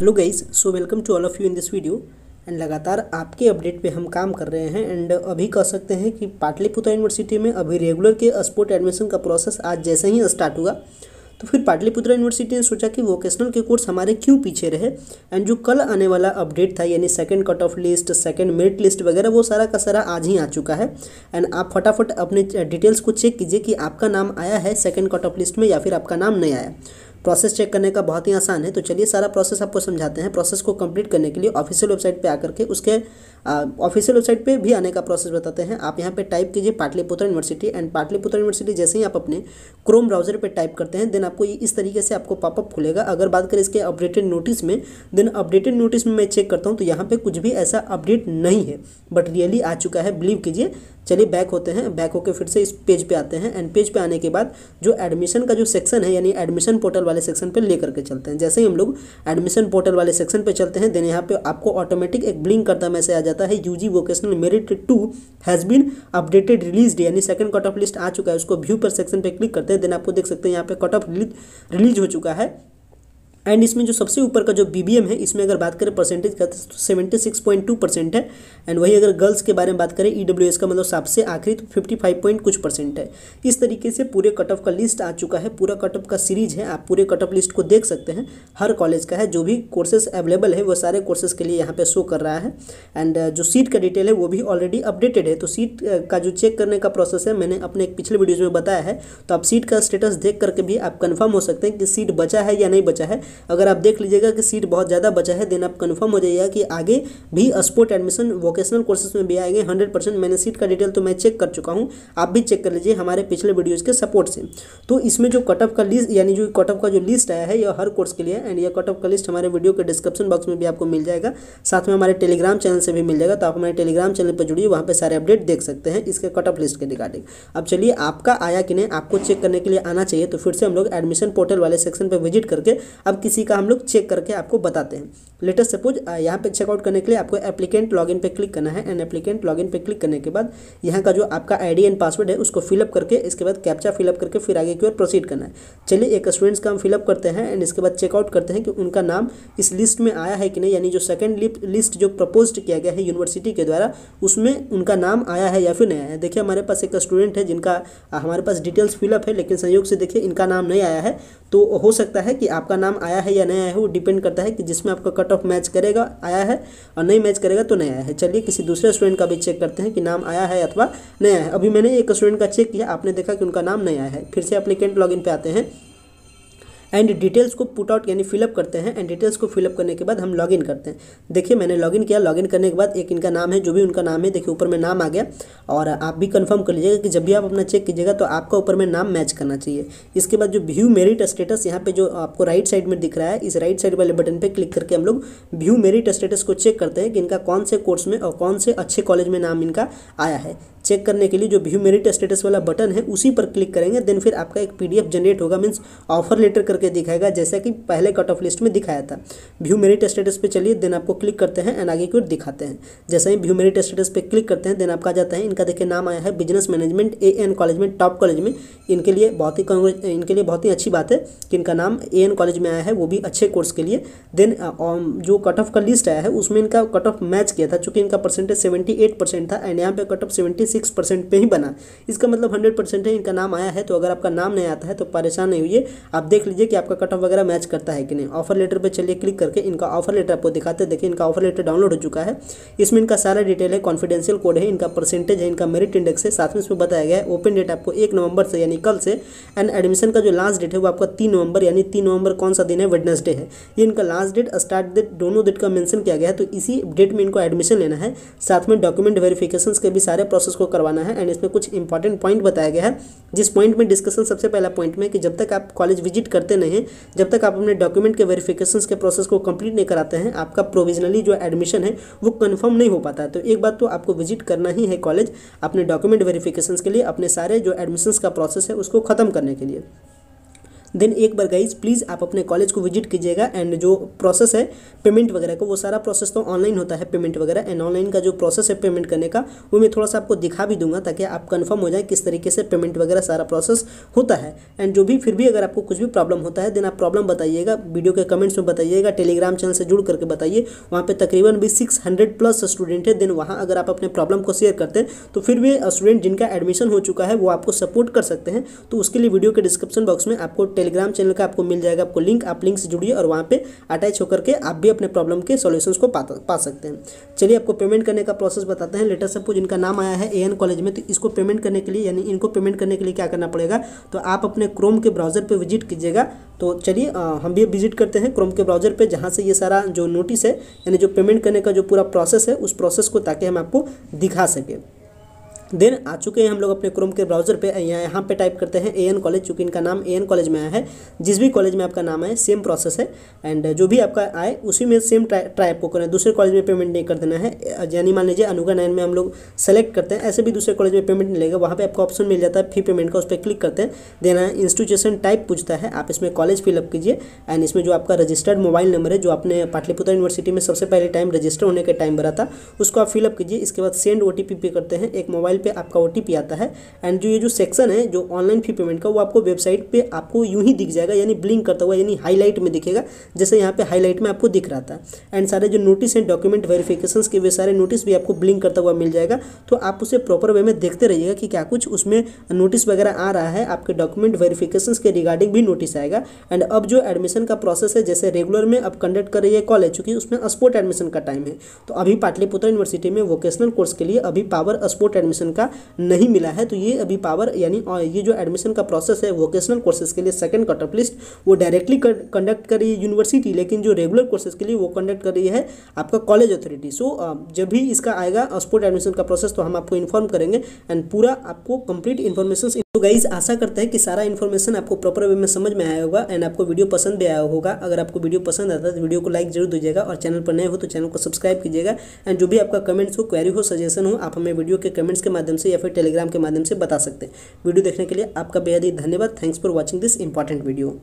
hello guys so welcome to all of you in this video and लगातार आपके update पे हम काम कर रहे हैं एंड अभी कह सकते हैं कि पाटलिपुत्र यूनिवर्सिटी में अभी रेगुलर के स्पोर्ट एडमिशन का प्रोसेस आज जैसे ही स्टार्ट हुआ तो फिर पाटलिपुत्र यूनिवर्सिटी ने सोचा कि वोकेशनल के कोर्स हमारे क्यों पीछे रहे एंड जो कल आने वाला अपडेट था यानी second cut off list second merit list वगैरह वो सारा का सारा आज ही आ चुका है एंड आप फटाफट अपने डिटेल्स को चेक कीजिए कि आपका नाम आया है सेकंड कट ऑफ लिस्ट में या फिर आपका नाम नहीं आया प्रोसेस चेक करने का बहुत ही आसान है तो चलिए सारा प्रोसेस आपको समझाते हैं प्रोसेस को कंप्लीट करने के लिए ऑफिशियल वेबसाइट पे आकर के उसके ऑफिशियल वेबसाइट पे भी आने का प्रोसेस बताते हैं आप यहाँ पे टाइप कीजिए Pataliputra university and Pataliputra university जैसे ही आप अपने क्रोम ब्राउजर पर टाइप करते हैं देन आपको इस तरीके से आपको पॉपअप खुलेगा अगर बात करें इसके अपडेटेड नोटिस में देन अपडेटेड नोटिस में मैं चेक करता हूँ तो यहाँ पर कुछ भी ऐसा अपडेट नहीं है बट रियली आ चुका है बिलीव कीजिए चलिए बैक होते हैं बैक होकर फिर से इस पेज पे आते हैं एंड पेज पे आने के बाद जो एडमिशन का जो सेक्शन है यानी एडमिशन पोर्टल वाले सेक्शन पे लेकर के चलते हैं जैसे ही हम लोग एडमिशन पोर्टल वाले सेक्शन पे चलते हैं देन यहाँ पे आपको ऑटोमेटिक एक ब्लिंक करता मैसेज आ जाता है you vocational merit two has been updated release यानी सेकंड कट ऑफ लिस्ट आ चुका है उसको व्यू पर सेक्शन पर क्लिक करते हैं देन आपको देख सकते हैं यहाँ पे कट ऑफ रिलीज हो चुका है एंड इसमें जो सबसे ऊपर का जो बी है इसमें अगर बात करें परसेंटेज का तो seventy six point two percent है एंड वही अगर गर्ल्स के बारे में बात करें ई डब्ल्यू एस का मतलब सबसे आखिरी तो फिफ्टी फाइव पॉइंट कुछ परसेंट है इस तरीके से पूरे कट ऑफ का लिस्ट आ चुका है पूरा कट ऑफ का सीरीज है आप पूरे कट ऑफ लिस्ट को देख सकते हैं हर कॉलेज का है जो भी कोर्सेज अवेलेबल है वो सारे कोर्सेज के लिए यहाँ पे शो कर रहा है एंड जो सीट का डिटेल है वो भी ऑलरेडी अपडेटेड है तो सीट का जो चेक करने का प्रोसेस है मैंने अपने एक पिछले वीडियोज़ में बताया है तो आप सीट का स्टेटस देख करके भी आप कन्फर्म हो सकते हैं कि सीट बचा है या नहीं बचा है अगर आप देख लीजिएगा कि सीट बहुत ज़्यादा बचा है देन आप कन्फर्म हो जाइएगा कि आगे भी स्पोर्ट एडमिशन वोकेशनल कोर्सेज में भी आएंगे हंड्रेड परसेंट मैंने सीट का डिटेल तो मैं चेक कर चुका हूँ आप भी चेक कर लीजिए हमारे पिछले वीडियोज़ के सपोर्ट से तो इसमें जो कटअप का लिस्ट यानी जो कटअप का जो लिस्ट आया है यह हर कोर्स के लिए एंड यह कटअप का लिस्ट हमारे वीडियो के डिस्क्रिप्शन बॉक्स में भी आपको मिल जाएगा साथ में हमारे टेलीग्राम चैनल से भी मिल जाएगा तो आप हमारे टेलीग्राम चैनल पर जुड़िए वहाँ पर सारे अपडेट देख सकते हैं इसके कटअप लिस्ट के रिगार्डिंग अब चलिए आपका आया कि नहीं आपको चेक करने के लिए आना चाहिए तो फिर से हम लोग एडमिशन पोर्टल वाले सेक्शन पर विजिट करके अब किसी का हम लोग चेक करके आपको बताते हैं लेटेस्ट सपोज यहाँ पे चेकआउट करने के लिए आपको एप्लीकेंट लॉगिन पे क्लिक करना है एंड एप्लीकेंट लॉगिन पे क्लिक करने के बाद यहाँ का जो आपका आईडी एंड पासवर्ड है उसको फिलअप करके इसके बाद कैप्चा फिलअप करके फिर आगे की ओर प्रोसीड करना है चलिए एक स्टूडेंट्स का हम फिलअप करते हैं एंड इसके बाद चेकआउट करते हैं कि उनका नाम इस लिस्ट में आया है कि नहीं यानी जो सेकेंड लिस्ट जो प्रपोज किया गया है यूनिवर्सिटी के द्वारा उसमें उनका नाम आया है या फिर नहीं आया है देखिए हमारे पास एक स्टूडेंट है जिनका हमारे पास डिटेल्स फिलअप है लेकिन संयोग से देखिए इनका नाम नहीं आया है तो हो सकता है कि आपका नाम आया है या नहीं आया है वो डिपेंड करता है कि जिसमें आपका कट कट ऑफ मैच करेगा आया है और नहीं मैच करेगा तो नहीं आया है चलिए किसी दूसरे स्टूडेंट का भी चेक करते हैं कि नाम आया है अथवा नहीं आया है अभी मैंने एक स्टूडेंट का चेक किया आपने देखा कि उनका नाम नहीं आया है फिर से अपने एप्लीकेंट लॉग पे आते हैं एंड डिटेल्स को पुट आउट यानी फिलअप करते हैं एंड डिटेल्स को फिलअप करने के बाद हम लॉगिन करते हैं देखिए मैंने लॉगिन किया लॉगिन करने के बाद एक इनका नाम है जो भी उनका नाम है देखिए ऊपर में नाम आ गया और आप भी कंफर्म कर लीजिएगा कि जब भी आप अपना चेक कीजिएगा तो आपका ऊपर में नाम मैच करना चाहिए इसके बाद जो व्यू मेरिट स्टेटस यहाँ पे जो आपको राइट साइड में दिख रहा है इस राइट साइड वाले बटन पर क्लिक करके हम लोग व्यू मेरिट स्टेटस को चेक करते हैं कि इनका कौन से कोर्स में और कौन से अच्छे कॉलेज में नाम इनका आया है चेक करने के लिए जो व्यू मेरिट स्टेटस वाला बटन है उसी पर क्लिक करेंगे देन फिर आपका एक पीडीएफ जनरेट होगा मीन्स ऑफर लेटर करके दिखाएगा जैसा कि पहले कट ऑफ लिस्ट में दिखाया था व्यू मेरिट स्टेटस पे चलिए देन आपको क्लिक करते हैं एंड आगे की ओर दिखाते हैं जैसे ही व्यू मेरिट स्टेटस पे क्लिक करते हैं देन आपका जाता है इनका देखिए नाम आया है business management A N college में टॉप कॉलेज में इनके लिए बहुत ही इनके लिए बहुत ही अच्छी बात है कि इनका नाम ए एन कॉलेज में आया है वो भी अच्छे कोर्स के लिए देन जो कट ऑफ का लिस्ट आया है उसमें इनका कट ऑफ मैच किया था चूंकि इनका परसेंटेज सेवेंटी एट परसेंट था एंड यहाँ पर cut off seventy six percent पर ही बना इसका मतलब हंड्रेड परसेंट है इनका नाम आया है तो अगर आपका नाम नहीं आता है तो परेशान नहीं हुई आप देख लीजिए कि आपका कट ऑफ वगैरह मैच करता है कि नहीं ऑफर लेटर पर चलिए क्लिक करके इनका ऑफर लेटर आपको दिखाते देखिए इनका ऑफर लेटर डाउनलोड हो चुका है इसमें इनका सारा डिटेल है कॉन्फिडेंशियल कोड है इनका परसेंटेज है इनका मेरिट इंडेक्स है साथ में इसमें बताया गया है ओपन डेट आपको एक नवंबर से यानी कल से एंड एडमिशन का जो लास्ट डेट है वो आपका तीन नवंबर यानी तीन नवंबर कौन सा दिन है वेडनेसडे है ये इनका लास्ट डेट स्टार्ट डेट दोनों डेट का मेंशन किया गया है तो इसी डेट में इनको एडमिशन लेना है साथ में डॉक्यूमेंट वेरिफिकेशन के भी सारे प्रोसेस उसको करवाना है एंड इसमें कुछ इंपॉर्टेंट पॉइंट बताया गया है जिस पॉइंट में डिस्कशन सबसे पहला पॉइंट में कि जब तक आप कॉलेज विजिट करते नहीं जब तक आप अपने डॉक्यूमेंट के वेरिफिकेशन के प्रोसेस को कंप्लीट नहीं कराते हैं आपका प्रोविजनली जो एडमिशन है वो कन्फर्म नहीं हो पाता है तो एक बात तो आपको विजिट करना ही है कॉलेज अपने डॉक्यूमेंट वेरिफिकेशन के लिए अपने सारे जो एडमिशन का प्रोसेस है उसको खत्म करने के लिए देन एक बार गाइज प्लीज़ आप अपने कॉलेज को विजिट कीजिएगा एंड जो प्रोसेस है पेमेंट वगैरह का वो सारा प्रोसेस तो ऑनलाइन होता है पेमेंट वगैरह एंड ऑनलाइन का जो प्रोसेस है पेमेंट करने का वो मैं थोड़ा सा आपको दिखा भी दूंगा ताकि आप कन्फर्म हो जाए किस तरीके से पेमेंट वगैरह सारा प्रोसेस होता है एंड जो भी फिर भी अगर आपको कुछ भी प्रॉब्लम होता है देन आप प्रॉब्लम बताइएगा वीडियो के कमेंट्स में बताइएगा टेलीग्राम चैनल से जुड़ करके बताइए वहाँ पर तकरीबन भी सिक्स हंड्रेड प्लस स्टूडेंट है देन वहाँ अगर आप अपने प्रॉब्लम को शेयर करते हैं तो फिर भी स्टूडेंट जिनका एडमिशन हो चुका है वो आपको सपोर्ट कर सकते हैं तो उसके लिए वीडियो के डिस्क्रिप्शन बॉक्स में आपको टेलीग्राम चैनल का आपको मिल जाएगा आपको लिंक आप लिंक से जुड़िए और वहाँ पे अटैच होकर के आप भी अपने प्रॉब्लम के सॉल्यूशंस को पा, पा सकते हैं चलिए आपको पेमेंट करने का प्रोसेस बताते हैं लेटर सपोज इनका नाम आया है ए कॉलेज में तो इसको पेमेंट करने के लिए यानी इनको पेमेंट करने के लिए क्या करना पड़ेगा तो आप अपने क्रोम के ब्राउज़र पर विजिट कीजिएगा तो चलिए हम भी विजिट करते हैं क्रोम के ब्राउज़र पर जहाँ से ये सारा जो नोटिस है यानी जो पेमेंट करने का जो पूरा प्रोसेस है उस प्रोसेस को ताकि हम आपको दिखा सकें देन आ चुके हैं हम लोग अपने क्रोम के ब्राउजर पे यहाँ पे टाइप करते हैं ए एन कॉलेज चूँकि इनका नाम ए एन कॉलेज में आया है जिस भी कॉलेज में आपका नाम आए सेम प्रोसेस है एंड जो भी आपका आए उसी में सेम ट्राई आपको करना है दूसरे कॉलेज में पेमेंट नहीं कर देना है यानी मान लीजिए अनुगा नाइन में हम लोग सेलेक्ट करते हैं ऐसे भी दूसरे कॉलेज में पेमेंट नहीं लेगा वहाँ पर आपको ऑप्शन मिल जाता है फी पेमेंट का उस पर क्लिक करते हैं देन इंस्टीट्यूशन टाइप पूछता है आप इसमें कॉलेज फिलअप कीजिए एंड इसमें जो आपका रजिस्टर्ड मोबाइल नंबर है जो आपने पाटलिपुत्र यूनिवर्सिटी में सबसे पहले टाइम रजिस्टर होने के टाइम भरा था उसको आप फिलअप कीजिए इसके बाद सेंड ओ पे करते हैं एक मोबाइल मोबाइल पे आपका ओ आता है एंड जो ये जो सेक्शन है जो ऑनलाइन फी पेमेंट का वो आपको वेबसाइट पे आपको यूं ही दिख जाएगा यानी ब्लिंक करता हुआ यानी हाईलाइट में दिखेगा जैसे यहाँ पे हाईलाइट में आपको दिख रहा था एंड सारे जो नोटिस एंड डॉक्यूमेंट वेरीफिकेशन के वे सारे नोटिस भी आपको ब्लिंक करता हुआ मिल जाएगा तो आप उसे प्रॉपर वे में देखते रहिएगा कि क्या कुछ उसमें नोटिस वगैरह आ रहा है आपके डॉक्यूमेंट वेरीफिकेशन के रिगार्डिंग भी नोटिस आएगा एंड अब जो एडमिशन का प्रोसेस है जैसे रेगुलर में अब कंडक्ट कर रही है कॉलेज चूंकि उसमें स्पोर्ट एडमिशन का टाइम है तो अभी पाटलिपुत्र यूनिवर्सिटी में वोकेशनल कोर्स के लिए अभी पावर स्पोर्ट एडमिशन एडमिशन का नहीं मिला है तो ये अभी पावर यानी ये जो एडमिशन का प्रोसेस है वोकेशनल कोर्सेज के लिए सेकेंड कट ऑफ लिस्ट वो डायरेक्टली कंडक्ट कर रही है यूनिवर्सिटी लेकिन जो रेगुलर कोर्सेज के लिए वो कंडक्ट कर रही है आपका कॉलेज अथॉरिटी सो जब भी इसका आएगा स्पोर्ट एडमिशन का प्रोसेस तो हम आपको इन्फॉर्म करेंगे एंड पूरा आपको कंप्लीट इन्फॉर्मेशन तो गाइज आशा करते हैं कि सारा इन्फॉर्मेशन आपको प्रॉपर वे में समझ में आया होगा एंड आपको वीडियो पसंद भी आया होगा अगर आपको वीडियो पसंद आता है तो वीडियो को लाइक जरूर दीजिएगा और चैनल पर नए हो तो चैनल को सब्सक्राइब कीजिएगा एंड जो भी आपका कमेंट्स हो क्वेरी हो सजेशन हो आप हमें वीडियो के कमेंट्स के माध्यम से या फिर टेलीग्राम के माध्यम से बता सकते हैं वीडियो देखने के लिए आपका बेहद ही धन्यवाद thanks for watching this important video